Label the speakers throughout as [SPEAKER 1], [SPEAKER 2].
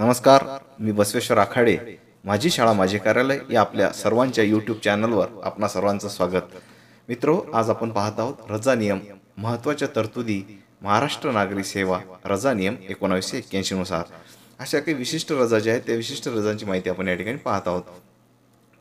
[SPEAKER 1] नमस्कार मी बसवेश्वर आखाडे माझी शाळा माझे कार्यालय या आपल्या सर्वांच्या यूट्यूब चॅनलवर आपणा सर्वांचं स्वागत मित्रो आज आपण पाहत आहोत रजा नियम महत्वाच्या तरतुदी महाराष्ट्र नागरी सेवा रजा नियम एकोणावीसशे नुसार अशा काही विशिष्ट रजा ज्या आहेत त्या विशिष्ट रजांची माहिती आपण या ठिकाणी पाहत आहोत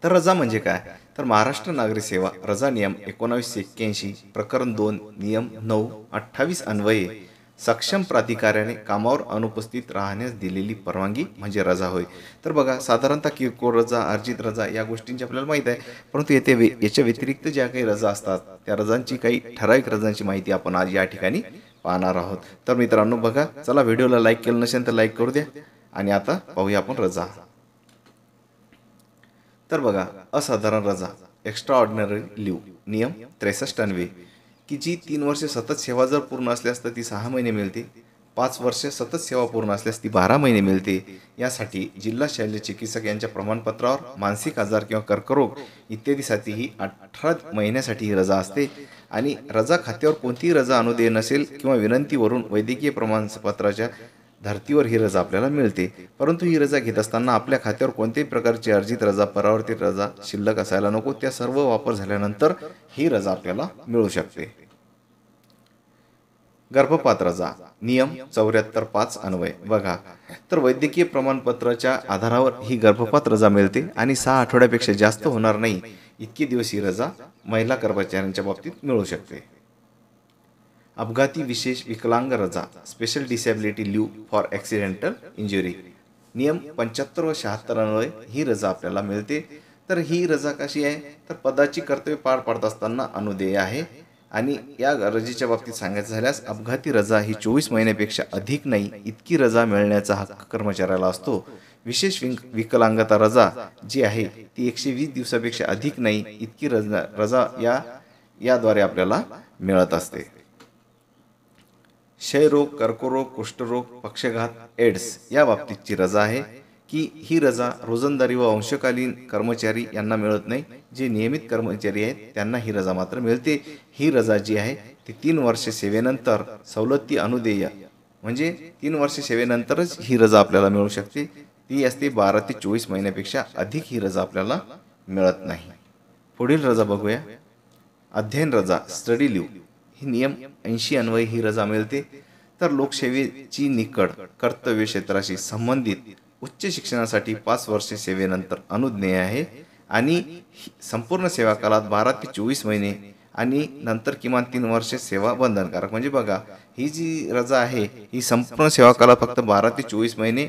[SPEAKER 1] तर रजा म्हणजे काय तर महाराष्ट्र नागरी सेवा रजा नियम एकोणावीसशे एक्क्याऐंशी प्रकरण दोन नियम नऊ अठ्ठावीस अन्वये सक्षम प्राधिकाऱ्याने कामावर अनुपस्थित राहण्यास दिलेली परवानगी म्हणजे रजा होय तर बघा साधारणतः किरकोळ रजा अर्जित रजा या गोष्टींची आपल्याला माहीत आहे परंतु येथे याच्या व्यतिरिक्त ज्या काही रजा असतात त्या रजांची काही ठराविक रजांची माहिती आपण आज या ठिकाणी पाहणार आहोत तर मित्रांनो बघा चला व्हिडिओला लाईक केलं नसेल तर लाईक करू द्या आणि आता पाहूया आपण रजा तर बघा असाधारण रजा एक्स्ट्रा ऑर्डिनरी लिव्ह नियम त्रेसष्ट अन्वे की जी तीन वर्षे सतत सेवा जर पूर्ण असल्यास तर ती सहा महिने मिळते पाच वर्ष सतत सेवा पूर्ण असल्यास ती बारा महिने मिळते यासाठी जिल्हा शल्य चिकित्सक यांच्या प्रमाणपत्रावर मानसिक आजार किंवा कर्करोग इत्यादीसाठी ही अठरा महिन्यासाठी ही रजा असते आणि रजा खात्यावर कोणतीही रजा अनुदेय नसेल किंवा विनंतीवरून वैद्यकीय प्रमाणपत्राच्या धर्तीवर ही रजा आपल्याला मिळते परंतु ही रजा घेत असताना आपल्या खात्यावर कोणत्याही प्रकारची अर्जित रजा परावर्तित रजा शिल्लक असायला नको त्या सर्व वापर झाल्यानंतर ही रजा आपल्याला मिळू शकते गर्भपात रजा नियम चौऱ्याहत्तर पाच अन्वय बघा तर वैद्यकीय प्रमाणपत्राच्या आधारावर ही गर्भपात रजा मिळते आणि सहा आठवड्यापेक्षा जास्त होणार नाही इतकी दिवस ही रजा महिला कर्मचाऱ्यांच्या बाबतीत मिळू शकते अपघाती विशेष विकलांग रजा special disability leave for accidental injury नियम पंच्याहत्तर व शहात्तरान्वये ही रजा आपल्याला मिळते तर ही रजा कशी आहे तर पदाची कर्तव्य पार पाडत असताना अनुदेय आहे आणि या रजेच्या बाबतीत सांगायचं झाल्यास अपघाती रजा ही चोवीस महिन्यापेक्षा अधिक नाही इतकी रजा मिळण्याचा हक्क कर्मचाऱ्याला असतो विशेष विकलांगता रजा जी आहे ती एकशे वीस दिवसापेक्षा अधिक नाही इतकी रजा रजा या याद्वारे आपल्याला मिळत असते क्षयरोग कर्करोग कुष्ठरोग पक्षघात एड्स या बाबतीतची रजा आहे की ही रजा रोजंदारी व अंशकालीन कर्मचारी यांना मिळत नाही जे नियमित कर्मचारी आहेत त्यांना ही रजा मात्र मिळते ही रजा जी आहे ती तीन वर्ष सेवेनंतर सवलती अनुदेय म्हणजे तीन वर्ष सेवेनंतरच ही रजा आपल्याला मिळू शकते ती असते बारा ते चोवीस महिन्यापेक्षा अधिक ही रजा आपल्याला मिळत नाही पुढील रजा बघूया अध्ययन रजा स्टडी लिव्ह ही नियम ऐंशी अन्वय ही रजा मिळते तर लोकसेवेची निकड कर्तव्य क्षेत्राशी संबंधित उच्च शिक्षणासाठी पाच वर्षे सेवेनंतर अनुज्ञेय आहे आणि संपूर्ण सेवा कालात बारा ते चोवीस महिने आणि नंतर किमान तीन वर्षे सेवा बंधनकारक म्हणजे बघा ही जी रजा आहे ही संपूर्ण सेवा फक्त बारा ते चोवीस महिने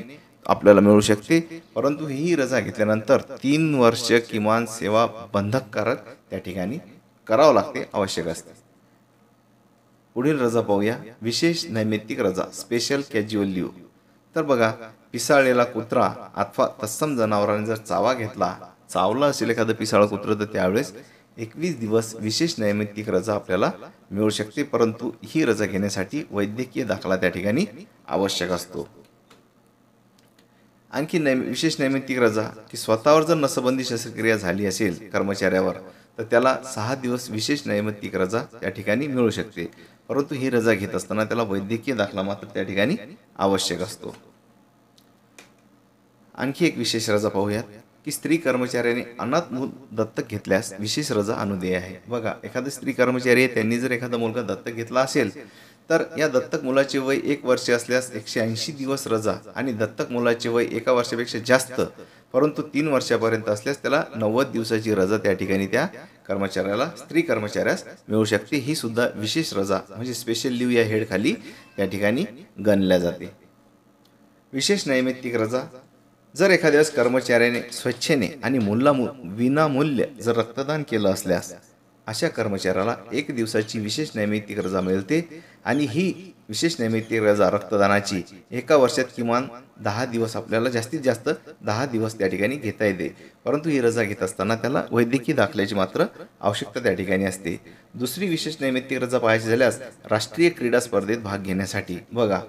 [SPEAKER 1] आपल्याला मिळू शकते परंतु ही रजा घेतल्यानंतर तीन वर्ष किमान सेवा बंधनकारक त्या ठिकाणी करावं लागते आवश्यक असते पुढील रजा पाहूया विशेष नैमित्तिक रजा स्पेशल कॅज्युअल लिव तर बघा पिसाळलेला कुत्रा अथवा तत्सम जनावरांनी जर चावा घेतला चावला असेल एखादं पिसाळ कुत्रं तर त्यावेळेस एकवीस दिवस विशेष नैमित्तिक रजा आपल्याला मिळू शकते परंतु ही रजा घेण्यासाठी वैद्यकीय दाखला त्या ठिकाणी आवश्यक असतो आणखी नै विशेष नैमित्तिक रजा की स्वतःवर जर नसबंदी शस्त्रक्रिया झाली असेल कर्मचाऱ्यावर तर त्याला सहा दिवस विशेष नैमित्तिक रजा त्या ठिकाणी मिळू शकते परंतु ही रजा घेत असताना त्याला वैद्यकीय दाखला मात्र त्या ठिकाणी आवश्यक असतो आणखी एक विशेष रजा पाहूयात की स्त्री कर्मचाऱ्याने अनाथ मूल दत्तक घेतल्यास विशेष रजा अनुदेय आहे बघा एखादा स्त्री कर्मचारी त्यांनी जर एखादा मुलगा दत्तक घेतला असेल तर या दत्तक मुलाचे वय एक वर्ष असल्यास एकशे ऐंशी दिवस रजा आणि दत्तक मुलाचे वय एका वर्षापेक्षा जास्त परंतु तीन वर्षापर्यंत असल्यास त्याला नव्वद दिवसाची रजा त्या ठिकाणी त्या कर्मचाऱ्याला स्त्री कर्मचाऱ्यास मिळू शकते ही सुद्धा विशेष रजा म्हणजे स्पेशल लिव्ह या हेड खाली त्या ठिकाणी गणल्या जाते विशेष नैमित्तिक रजा जर एखाद्या कर्मचाऱ्याने स्वच्छेने आणि मुलामु विनामूल्य जर रक्तदान केलं असल्यास अशा कर्मचाऱ्याला एक दिवसाची विशेष नैमित्तिक रजा मिळते आणि ही विशेष नैमित्तिक रजा रक्तदानाची एका वर्षात किमान दहा दिवस आपल्याला जास्तीत जास्त दहा दिवस त्या ठिकाणी घेता येते परंतु ही रजा घेत असताना त्याला वैद्यकीय दाखल्याची मात्र आवश्यकता त्या ठिकाणी असते दुसरी विशेष नैमित्तिक रजा पाहायची झाल्यास राष्ट्रीय क्रीडा स्पर्धेत भाग घेण्यासाठी बघा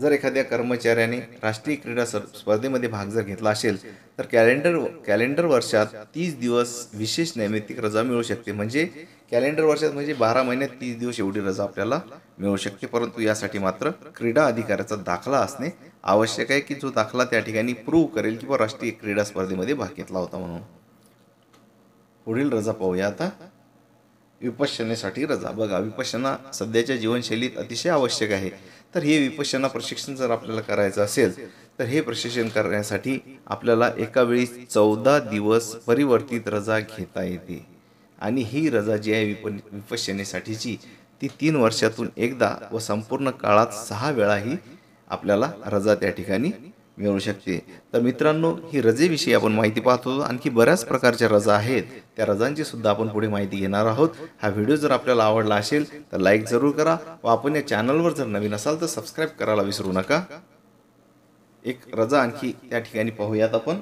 [SPEAKER 1] जर एखाद्या कर्मचाऱ्याने राष्ट्रीय क्रीडा स्पर्धेमध्ये भाग जर घेतला असेल तर कॅलेंडर कॅलेंडर वर्षात तीस दिवस विशेष नैमित्तिक रजा मिळू शकते म्हणजे कॅलेंडर वर्षात म्हणजे बारा महिन्यात तीस दिवस एवढी रजा आपल्याला मिळू शकते परंतु यासाठी मात्र क्रीडा अधिकाऱ्याचा दाखला असणे आवश्यक आहे की जो दाखला त्या ठिकाणी प्रूव्ह करेल किंवा राष्ट्रीय क्रीडा स्पर्धेमध्ये भाग घेतला होता म्हणून पुढील रजा पाहूया आता विपश्यनेसाठी रजा बघा विपश्यना सध्याच्या जीवनशैलीत अतिशय आवश्यक आहे तर हे विपशना प्रशिक्षण जर आपल्याला करायचं असेल तर हे प्रशिक्षण करण्यासाठी आपल्याला एकावेळी चौदा दिवस परिवर्तित रजा घेता येते आणि ही रजा जी आहे विप विपशनेसाठीची ती तीन वर्षातून एकदा व संपूर्ण काळात सहा वेळा ही आपल्याला रजा त्या ठिकाणी मिळू शकते तर मित्रांनो ही रजेविषयी आपण माहिती पाहतो आणखी बऱ्याच प्रकारच्या रजा आहेत त्या रजांची सुद्धा आपण पुढे माहिती घेणार आहोत हा व्हिडिओ जर आपल्याला आवडला असेल तर लाईक जरूर करा व आपण या चॅनलवर जर नवीन असाल तर सबस्क्राईब करायला विसरू नका एक रजा आणखी त्या ठिकाणी पाहूयात आपण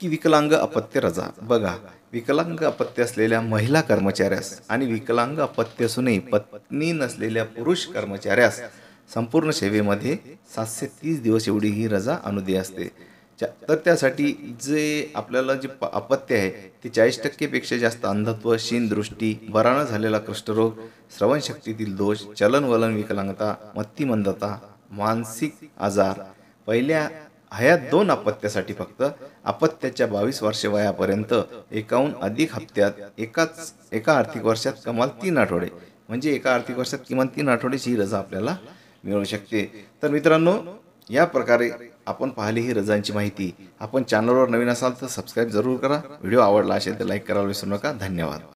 [SPEAKER 1] की विकलांग अपत्य रजा बघा विकलांग अपत्य असलेल्या महिला कर्मचाऱ्यास आणि विकलांग अपत्य असूनही पत्नी नसलेल्या पुरुष कर्मचाऱ्यास संपूर्ण सेवेमध्ये सातशे तीस दिवस एवढी ही रजा अनुदेय असते तर त्यासाठी जे आपल्याला जे अपत्य आहे ते चाळीस टक्केपेक्षा जास्त अंधत्व शीन दृष्टी बरानं झालेला कृष्ठरोग श्रवणशक्तीतील दोष चलनवलन विकलांगता मत्तिमंदता मानसिक आजार पहिल्या हयात दोन अपत्यासाठी फक्त अपत्याच्या बावीस वर्षे वयापर्यंत एकाहून अधिक हप्त्यात एकाच एका आर्थिक वर्षात कमाल तीन आठवडे म्हणजे एका आर्थिक वर्षात किमान तीन आठवडेची ही रजा आपल्याला मिळू शकते तर मित्रांनो या प्रकारे आपण पाहिली ही रजांची माहिती आपण चॅनलवर नवीन असाल तर सबस्क्राईब जरूर करा व्हिडिओ आवडला असेल तर लाईक करायला विसरू नका धन्यवाद